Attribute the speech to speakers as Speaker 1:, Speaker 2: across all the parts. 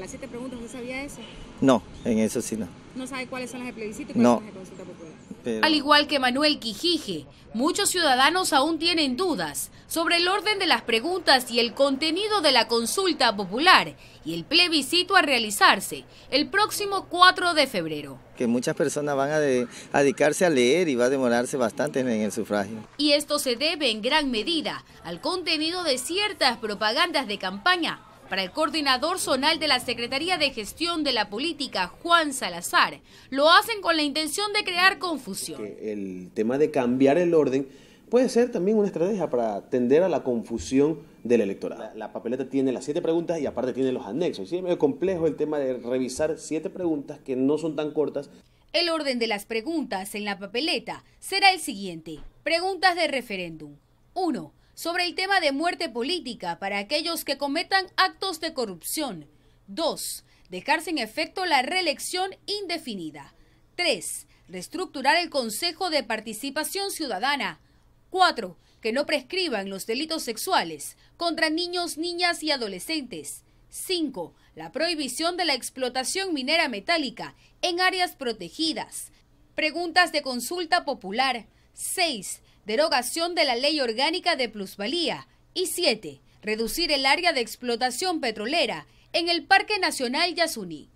Speaker 1: Las siete preguntas, no sabía eso?
Speaker 2: No, en eso sí no.
Speaker 1: No sabe cuáles son las de plebiscito y cuáles son las de consulta popular. Al igual que Manuel Quijije, muchos ciudadanos aún tienen dudas sobre el orden de las preguntas y el contenido de la consulta popular y el plebiscito a realizarse el próximo 4 de febrero.
Speaker 2: Que muchas personas van a, dedicarse a leer y va a demorarse bastante en el sufragio.
Speaker 1: Y esto se debe en gran medida al contenido de ciertas propagandas de campaña para el coordinador zonal de la Secretaría de Gestión de la Política, Juan Salazar, lo hacen con la intención de crear confusión.
Speaker 3: El tema de cambiar el orden puede ser también una estrategia para atender a la confusión del electorado. La, papeleta tiene las siete preguntas y aparte tiene los anexos. es complejo el tema de revisar siete preguntas que no son tan cortas.
Speaker 1: El orden de las preguntas en la papeleta será el siguiente. Preguntas de referéndum. 1 sobre el tema de muerte política para aquellos que cometan actos de corrupción. 2. Dejarse en efecto la reelección indefinida. 3. Reestructurar el Consejo de Participación Ciudadana. 4. Que no prescriban los delitos sexuales contra niños, niñas y adolescentes. 5. La prohibición de la explotación minera metálica en áreas protegidas. Preguntas de consulta popular. 6 derogación de la ley orgánica de plusvalía. Y 7. Reducir el área de explotación petrolera en el Parque Nacional Yasuní.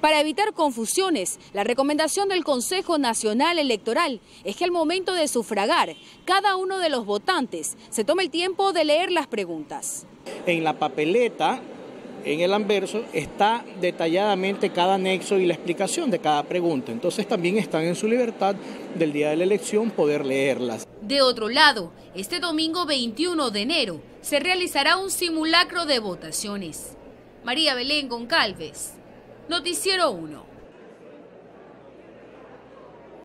Speaker 1: Para evitar confusiones, la recomendación del Consejo Nacional Electoral es que al momento de sufragar, cada uno de los votantes se tome el tiempo de leer las preguntas.
Speaker 2: En la papeleta, en el anverso, está detalladamente cada anexo y la explicación de cada pregunta. Entonces también están en su libertad del día de la elección poder leerlas.
Speaker 1: De otro lado, este domingo 21 de enero se realizará un simulacro de votaciones. María Belén Goncalves, Noticiero 1.